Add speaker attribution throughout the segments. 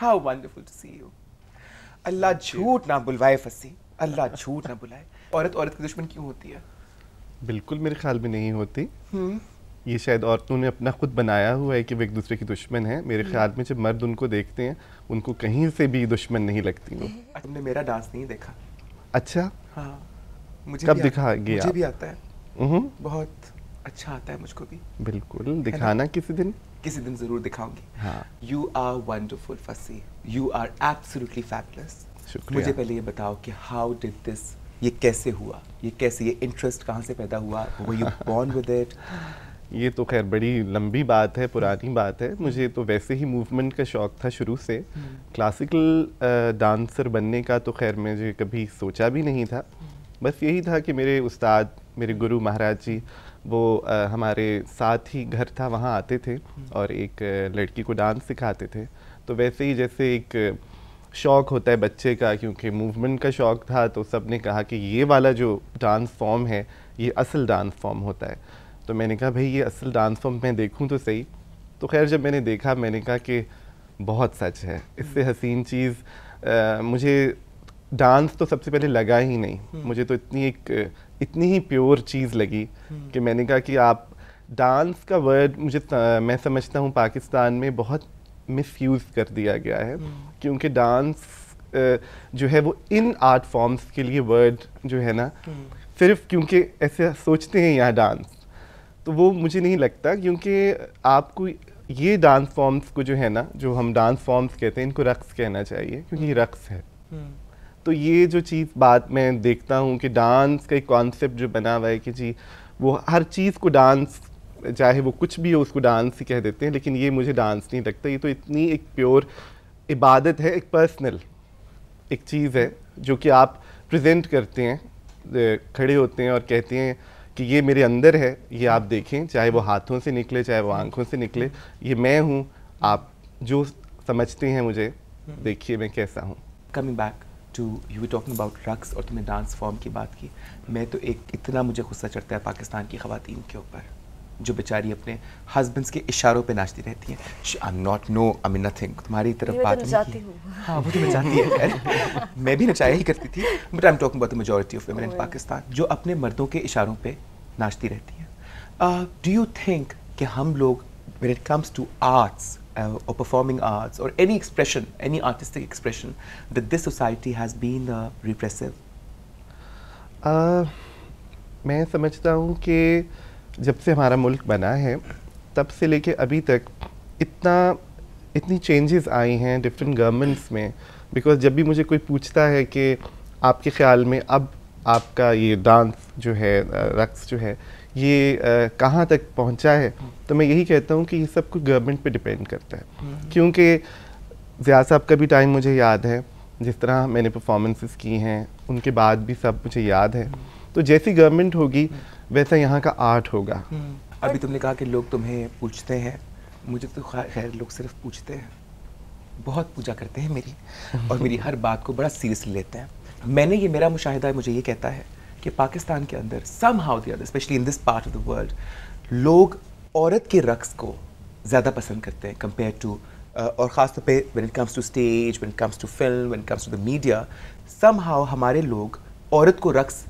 Speaker 1: How wonderful to see you अल्लाह झूठ ना बुलवाए फसी अल्लाह झूठ ना बुलाए औरत औरत की दुश्मन क्यों होती है
Speaker 2: बिल्कुल मेरे ख्याल में नहीं होती हम्म। ये शायद औरतों ने अपना खुद बनाया हुआ है कि वे एक दूसरे की दुश्मन है मेरे हम्म। ख्याल में जब मर्द उनको देखते हैं उनको कहीं से भी दुश्मन नहीं लगती वो
Speaker 1: तुमने मेरा डांस नहीं देखा अच्छा हाँ मुझे कब दिखा गया मुझे भी आता है बहुत अच्छा आता है मुझको भी बिल्कुल दिखाना किसी दिन किसी दिन जरूर दिखाऊंगी you are wonderful Fasi you are absolutely fabulous मुझे पहले ये बताओ कि हाउ डिड दिस ये कैसे हुआ ये कैसे ये इंटरेस्ट कहाँ से पैदा हुआ वो यू बॉर्न विद इट ये
Speaker 2: तो खैर बड़ी लंबी बात है पुरानी हम्म। बात है मुझे तो वैसे ही मूवमेंट का शौक़ था शुरू से क्लासिकल हम्म। डांसर बनने का तो खैर मुझे कभी सोचा भी नहीं था हम्म। बस यही था कि मेरे उस्ताद मेरे गुरु महाराज जी वो आ, हमारे साथ ही घर था वहाँ आते थे और एक लड़की को डांस सिखाते थे तो वैसे ही जैसे एक शौक़ होता है बच्चे का क्योंकि मूवमेंट का शौक़ था तो सब ने कहा कि ये वाला जो डांस फॉर्म है ये असल डांस फॉर्म होता है तो मैंने कहा भाई ये असल डांस फॉर्म मैं देखूँ तो सही तो खैर जब मैंने देखा मैंने कहा कि बहुत सच है इससे हसीन चीज़ आ, मुझे डांस तो सबसे पहले लगा ही नहीं हम्म। मुझे तो इतनी एक इतनी ही प्योर चीज़ लगी हम्म। कि मैंने कहा कि आप डांस का वर्ड मुझे मैं समझता हूँ पाकिस्तान में बहुत मिसयूज़ कर दिया गया है हम्म। क्योंकि डांस जो है वो इन आर्ट फॉर्म्स के लिए वर्ड जो है ना सिर्फ क्योंकि ऐसे सोचते हैं यहाँ डांस तो वो मुझे नहीं लगता क्योंकि आपको ये डांस फॉर्म्स को जो है ना जो हम डांस फॉर्म्स कहते हैं इनको रक्स कहना चाहिए क्योंकि ये रक्स है तो ये जो चीज़ बात मैं देखता हूँ कि डांस का एक कॉन्सेप्ट जो बना हुआ है कि जी वो हर चीज़ को डांस चाहे वो कुछ भी हो उसको डांस ही कह देते हैं लेकिन ये मुझे डांस नहीं लगता ये तो इतनी एक प्योर इबादत है एक पर्सनल एक चीज़ है जो कि आप प्रेजेंट करते हैं खड़े होते हैं और कहते हैं कि ये मेरे अंदर है ये आप देखें चाहे वो हाथों से निकले चाहे वो आँखों से निकले ये मैं हूँ आप जो समझते हैं मुझे
Speaker 1: हम्म। देखिए मैं कैसा हूँ coming back to you talking about रक्स और तुमने डांस फॉर्म की बात की मैं तो एक इतना मुझे गुस्सा चढ़ता है पाकिस्तान की खातन के ऊपर जो बेचारी अपने हस्बैंड्स के इशारों पे नाचती रहती हैं I am not no I mean nothing तुम्हारी तरफ तो बात नहीं की हाँ वो तो नचाती है मैं भी नचाया ही करती थी but I am talking about the majority of women in Pakistan जो अपने मर्दों के इशारों पे नाचती रहती हैं डू यू थिंक कि हम लोग when it comes to arts uh, or performing arts or any expression, any artistic expression, that this society has been uh, repressive?
Speaker 2: Uh, मैं समझता हूँ कि जब से हमारा मुल्क बना है तब से लेके अभी तक इतना इतनी चेंजेस आई हैं डिफरेंट गवर्नमेंट्स में बिकॉज जब भी मुझे कोई पूछता है कि आपके ख्याल में अब आपका ये डांस जो है रक्स जो है ये कहाँ तक पहुँचा है तो मैं यही कहता हूँ कि ये सब कुछ गवर्नमेंट पे डिपेंड करता है हम्म। क्योंकि ज़िया साहब का भी टाइम मुझे याद है जिस तरह मैंने परफॉर्मेंसेस की हैं उनके बाद भी सब मुझे याद है हम्म। तो जैसी गवर्नमेंट होगी वैसा यहाँ का आर्ट होगा हम्म।
Speaker 1: अभी तुमने कहा कि लोग तुम्हें पूछते हैं मुझे तो खैर लोग सिर्फ पूछते हैं बहुत पूजा करते हैं मेरी और मेरी हर बात को बड़ा सीरियसली लेते हैं मैंने ये मेरा मुशाहिदा मुझे ये कहता है कि पाकिस्तान के अंदर somehow the specially in this part of the world लोग औरत के रक्स को ज़्यादा पसंद करते हैं कंपेयर टू uh, और ख़ास तौर पर when it comes to stage when it comes to film when comes to the media somehow हमारे लोग औरत को रक्स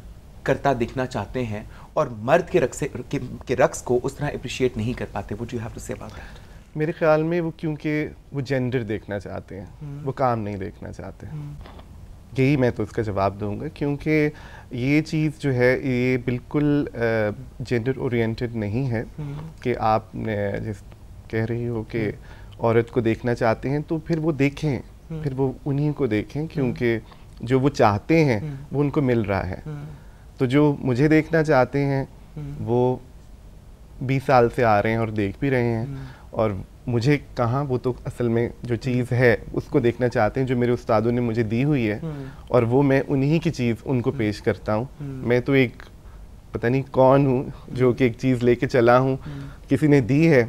Speaker 1: करता देखना चाहते हैं और मर्द के रक्स के, के रक्स को उस तरह अप्रिशिएट नहीं कर पाते वो you have to say about that मेरे ख्याल में वो क्योंकि
Speaker 2: वो जेंडर देखना चाहते हैं hmm. वो काम नहीं देखना चाहते हैं हम्म। hmm. यही मैं तो इसका जवाब दूंगा क्योंकि ये चीज़ जो है ये बिल्कुल जेंडर ओरिएंटेड नहीं है हम्म। कि आप जिस कह रही हो कि हम्म। औरत को देखना चाहते हैं तो फिर वो देखें हम्म। फिर वो उन्हीं को देखें क्योंकि जो वो चाहते हैं वो उनको मिल रहा है तो जो मुझे देखना चाहते हैं वो बीस साल से आ रहे हैं और देख भी रहे हैं और मुझे कहाँ वो तो असल में जो चीज़ है उसको देखना चाहते हैं जो मेरे उस्तादों ने मुझे दी हुई है हम्म। और वो मैं उन्हीं की चीज़ उनको पेश हम्म। करता हूँ हम्म। मैं तो एक पता नहीं कौन हूँ जो कि एक चीज़ लेके चला हूँ किसी ने दी है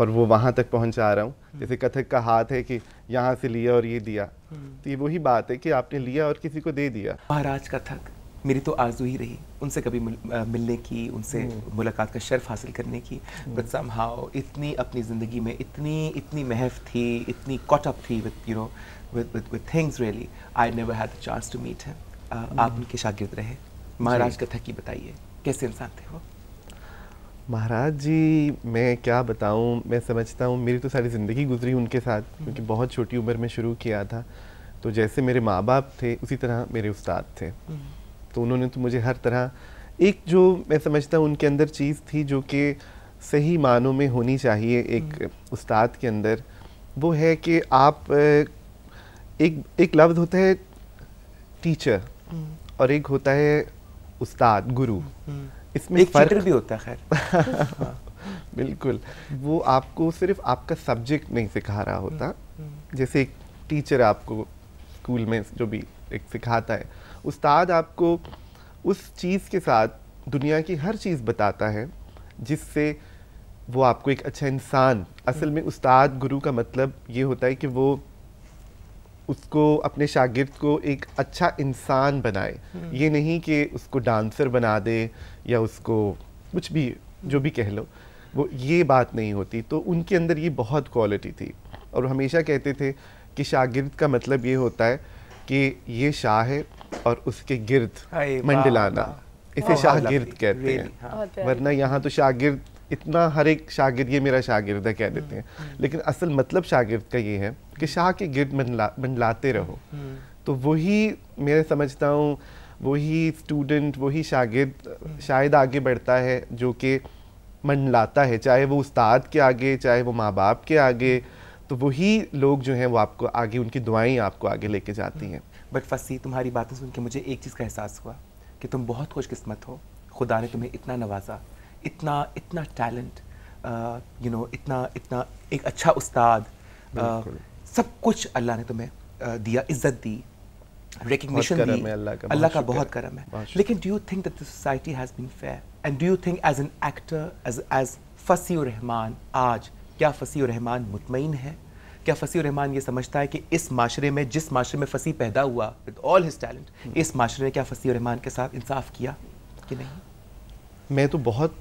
Speaker 2: और वो वहाँ तक पहुँचा रहा हूँ जैसे कथक का हाथ है कि यहाँ से लिया और
Speaker 1: ये दिया तो ये वही बात है कि आपने लिया और किसी को दे दिया महाराज कथक मेरी तो आरजू ही रही उनसे कभी मिल, आ, मिलने की उनसे हम्म। मुलाकात का शर्फ हासिल करने की बट सम हाउ इतनी अपनी ज़िंदगी में इतनी इतनी महफ थी इतनी कॉट अप थी with you know with with things really I never had the chance to meet है आप हम्म। उनके शागिर्द रहे महाराज कथा की बताइए कैसे इंसान थे वो
Speaker 2: महाराज जी मैं क्या बताऊँ मैं समझता हूँ मेरी तो सारी ज़िंदगी गुजरी उनके साथ हम्म। क्योंकि बहुत छोटी उम्र में शुरू किया था तो जैसे मेरे माँ बाप थे उसी तरह मेरे उस्ताद थे तो उन्होंने तो मुझे हर तरह एक जो मैं समझता हूँ उनके अंदर चीज़ थी जो कि सही मानों में होनी चाहिए एक हम्म। उस्ताद के अंदर वो है कि आप एक एक लफ्ज़ होता है टीचर हम्म। और एक होता है उस्ताद गुरु हम्म। इसमें एक फर्क भी होता है बिल्कुल वो आपको सिर्फ आपका सब्जेक्ट नहीं सिखा रहा होता जैसे एक टीचर आपको स्कूल में जो भी एक सिखाता है उस्ताद आपको उस चीज़ के साथ दुनिया की हर चीज़ बताता है जिससे वो आपको एक अच्छा इंसान असल में उस्ताद गुरु का मतलब ये होता है कि वो उसको अपने शागिर्द को एक अच्छा इंसान बनाए हम्म। ये नहीं कि उसको डांसर बना दे या उसको कुछ भी जो भी कह लो वो ये बात नहीं होती तो उनके अंदर ये बहुत क्वालिटी थी और हमेशा कहते थे कि शागिर्द का मतलब ये होता है कि ये शाह है और उसके गिर्द मंडलाना इसे शागिर्द कहते हैं हाँ। वरना यहाँ तो शागिर्द इतना हर एक शागिर्द ये मेरा शागिर्द है कह देते हैं हम्म, हम्म। लेकिन असल मतलब शागिर्द का ये है कि शाह के गिर्द मंडलाते हम्म, रहो तो वही मैं समझता हूँ वही स्टूडेंट वही शागिर्द शायद आगे बढ़ता है जो कि मंडलाता है चाहे वो उस्ताद के आगे चाहे वो माँ बाप के आगे तो वही लोग जो हैं वो आपको आगे उनकी दुआएं आपको आगे लेके जाती हैं
Speaker 1: बट फसी तुम्हारी बातें सुन के मुझे एक चीज़ का एहसास हुआ कि तुम बहुत खुशकस्मत हो खुदा ने तुम्हें इतना नवाजा इतना इतना टैलेंट यू नो इतना इतना एक अच्छा उस्ताद सब कुछ अल्लाह ने तुम्हें दिया इज्जत दी रिकग्निशन दी अल्लाह का, का बहुत करम है लेकिन do you think that the society has been fair and do you think as an actor as as Fasi Rehman आज क्या फसी रहमान मुतमिन है क्या फसी रहमान ये समझता है कि इस माशरे में जिस माशरे में फसी पैदा हुआ विद ऑल हिज टैलेंट इस माशरे ने क्या फसी रहमान के साथ इंसाफ किया कि नहीं
Speaker 2: मैं तो बहुत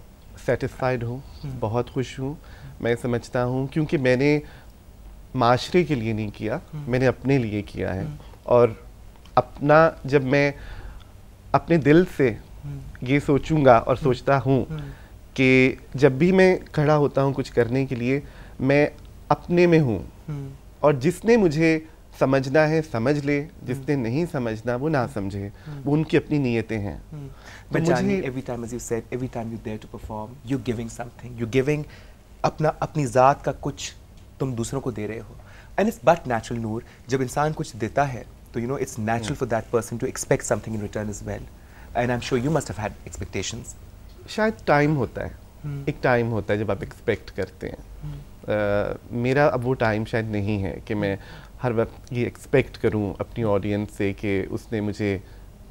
Speaker 2: सेटिस्फाइड हूँ हम्म। बहुत खुश हूँ मैं समझता हूँ क्योंकि मैंने माशरे के लिए नहीं किया हम्म। मैंने अपने लिए किया है हम्म। और अपना जब मैं अपने दिल से ये सोचूंगा और सोचता हूँ कि जब भी मैं खड़ा होता हूँ कुछ करने के लिए मैं अपने में हूँ हम्म। और जिसने मुझे समझना है समझ ले हम्म। जिसने नहीं समझना वो ना समझे हम्म। वो उनकी अपनी नीयतें हैं
Speaker 1: तो अपना अपनी ज़ात का कुछ तुम दूसरों को दे रहे हो and it's but natural Noor जब इंसान कुछ देता है तो you know it's natural for that person to expect something in return is well and I am sure you must have had expectations शायद टाइम होता है hmm. एक टाइम होता है जब आप एक्सपेक्ट
Speaker 2: करते हैं hmm. मेरा अब वो टाइम शायद नहीं है कि मैं हर वक्त ये एक्सपेक्ट करूं अपनी ऑडियंस से कि उसने मुझे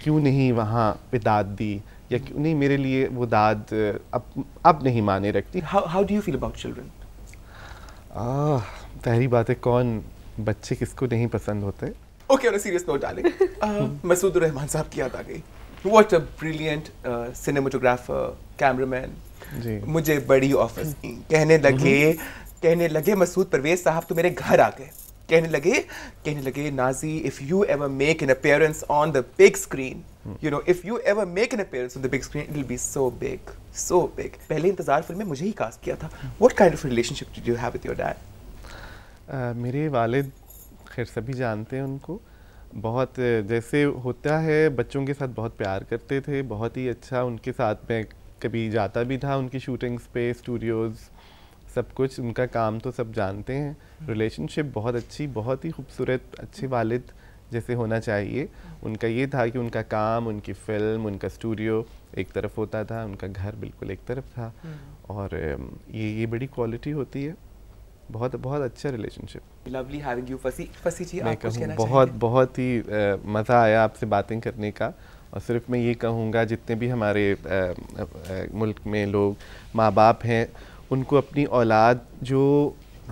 Speaker 2: क्यों नहीं वहाँ पे दाद दी या क्यों नहीं मेरे लिए वो दाद अब अब नहीं माने रखती how do you feel about children पहली बात है कौन बच्चे किसको नहीं पसंद होते
Speaker 1: okay on serious note darling Masood Rehman साहब की याद आ गई what a brilliant cinematographer cameraman मुझे बड़ी ऑफिस कहने लगे हम्म। कहने लगे मसूद परवेज साहब तो मेरे घर आ गए कहने लगे कहने लगे Naji if you ever make an appearance on the big screen you know if you ever make an appearance on the big screen it will be so big so big पहले इंतजार फिल्म में मुझे ही कास्ट किया था what kind of relationship did you have with your dad मेरे वालिद खैर सभी
Speaker 2: जानते हैं उनको बहुत जैसे होता है बच्चों के साथ बहुत प्यार करते थे बहुत ही अच्छा उनके साथ मैं कभी जाता भी था उनकी शूटिंग्स पे स्टूडियोज़ सब कुछ उनका काम तो सब जानते हैं हम्म। रिलेशनशिप बहुत अच्छी बहुत ही खूबसूरत अच्छे वालिद जैसे होना चाहिए उनका ये था कि उनका काम उनकी फ़िल्म उनका स्टूडियो एक तरफ होता था उनका घर बिल्कुल एक तरफ था हम्म। और ये ये बड़ी क्वालिटी होती है बहुत बहुत अच्छा रिलेशनशिप
Speaker 1: लवली हैविंग यू फसी फसी बहुत
Speaker 2: बहुत ही मज़ा आया आपसे बातें करने का और सिर्फ मैं ये कहूँगा जितने भी हमारे आ, आ, आ, मुल्क में लोग माँ बाप हैं उनको अपनी औलाद जो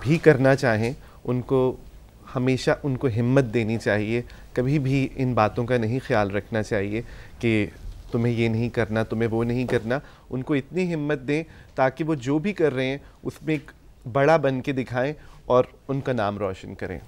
Speaker 2: भी करना चाहें उनको हमेशा उनको हिम्मत देनी चाहिए कभी भी इन बातों का नहीं ख्याल रखना चाहिए कि तुम्हें ये नहीं करना तुम्हें वो नहीं करना उनको इतनी हिम्मत दें ताकि वो जो भी कर रहे हैं उसमें एक बड़ा बन के दिखाएँ और उनका नाम रोशन करें